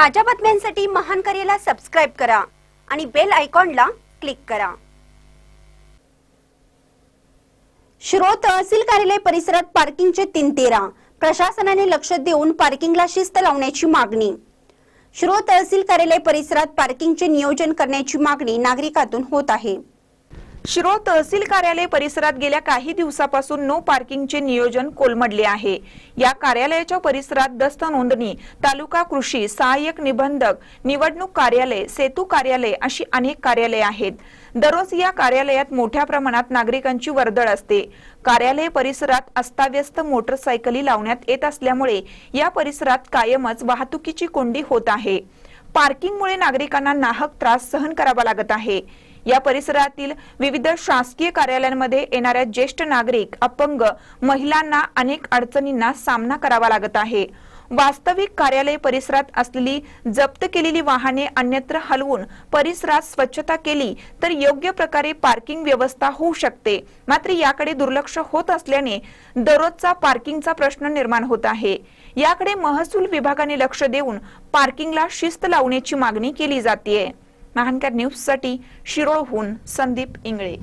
ताज्या महान करेला सब्सक्राइब करा आणि बेल ला क्लिक करा शिरो तहसील कार्यालय परिसरात चे तीन तेरा प्रशासनाने लक्ष देऊन पार्किंगला शिस्त लावण्याची मागणी शिरो तहसील कार्यालय परिसरात चे नियोजन करण्याची मागणी नागरिकातून होत आहे शिरोळ तहसील कार्यालय परिसरात गेल्या काही दिवसापासून नो पार्किंगचे नियोजन कोलमडले आहे या कार्यालयाच्या परिसरात दस्त नोंदणी तालुका कृषी सहाय्यक निबंधक निवडणूक कार्यालय सेतू कार्यालय अशी अनेक कार्यालय आहेत दररोज या कार्यालयात मोठ्या प्रमाणात नागरिकांची वर्दळ असते कार्यालय परिसरात अस्ताव्यस्त मोटरसायकली लावण्यात येत असल्यामुळे या परिसरात कायमच वाहतुकीची कोंडी होत आहे पार्किंगमुळे नागरिकांना नाहक त्रास सहन करावा लागत आहे या परिसरातील विविध शासकीय कार्यालयांमध्ये येणाऱ्या ज्येष्ठ नागरिक अपंग महिलांना अनेक अडचणींना सामना करावा लागत आहे वास्तविक कार्यालय परिसरात असलेली जप्त केलेली वाहने अन्यत्र हलवून परिसरात स्वच्छता केली तर योग्य प्रकारे पार्किंग व्यवस्था होऊ शकते मात्र याकडे दुर्लक्ष होत असल्याने दररोजचा पार्किंगचा प्रश्न निर्माण होत आहे याकडे महसूल विभागाने लक्ष देऊन पार्किंगला शिस्त लावण्याची मागणी केली जाते महानकर न्यूजसाठी शिरोळहून संदीप इंगळे